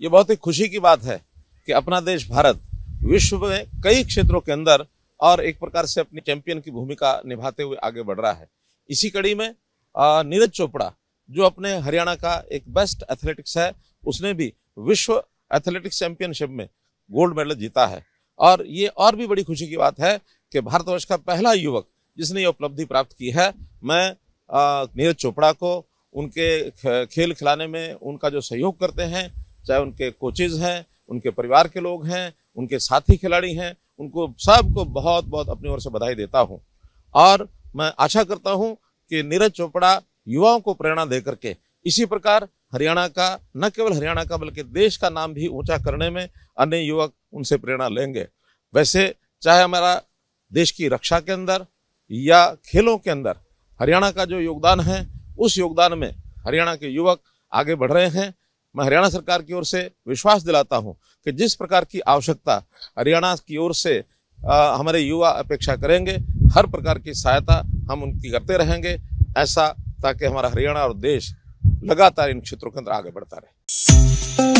ये बहुत ही खुशी की बात है कि अपना देश भारत विश्व में कई क्षेत्रों के अंदर और एक प्रकार से अपनी चैंपियन की भूमिका निभाते हुए आगे बढ़ रहा है इसी कड़ी में नीरज चोपड़ा जो अपने हरियाणा का एक बेस्ट एथलेटिक्स है उसने भी विश्व एथलेटिक्स चैंपियनशिप में गोल्ड मेडल जीता है और ये और भी बड़ी खुशी की बात है कि भारतवर्ष का पहला युवक जिसने ये उपलब्धि प्राप्त की है मैं नीरज चोपड़ा को उनके खेल खिलाने में उनका जो सहयोग करते हैं चाहे उनके कोचेज हैं उनके परिवार के लोग हैं उनके साथी खिलाड़ी हैं उनको सबको बहुत बहुत अपनी ओर से बधाई देता हूँ और मैं आशा करता हूँ कि नीरज चोपड़ा युवाओं को प्रेरणा दे करके इसी प्रकार हरियाणा का न केवल हरियाणा का बल्कि देश का नाम भी ऊंचा करने में अन्य युवक उनसे प्रेरणा लेंगे वैसे चाहे हमारा देश की रक्षा के अंदर या खेलों के अंदर हरियाणा का जो योगदान है उस योगदान में हरियाणा के युवक आगे बढ़ रहे हैं मैं हरियाणा सरकार की ओर से विश्वास दिलाता हूँ कि जिस प्रकार की आवश्यकता हरियाणा की ओर से आ, हमारे युवा अपेक्षा करेंगे हर प्रकार की सहायता हम उनकी करते रहेंगे ऐसा ताकि हमारा हरियाणा और देश लगातार इन क्षेत्रों के अंदर आगे बढ़ता रहे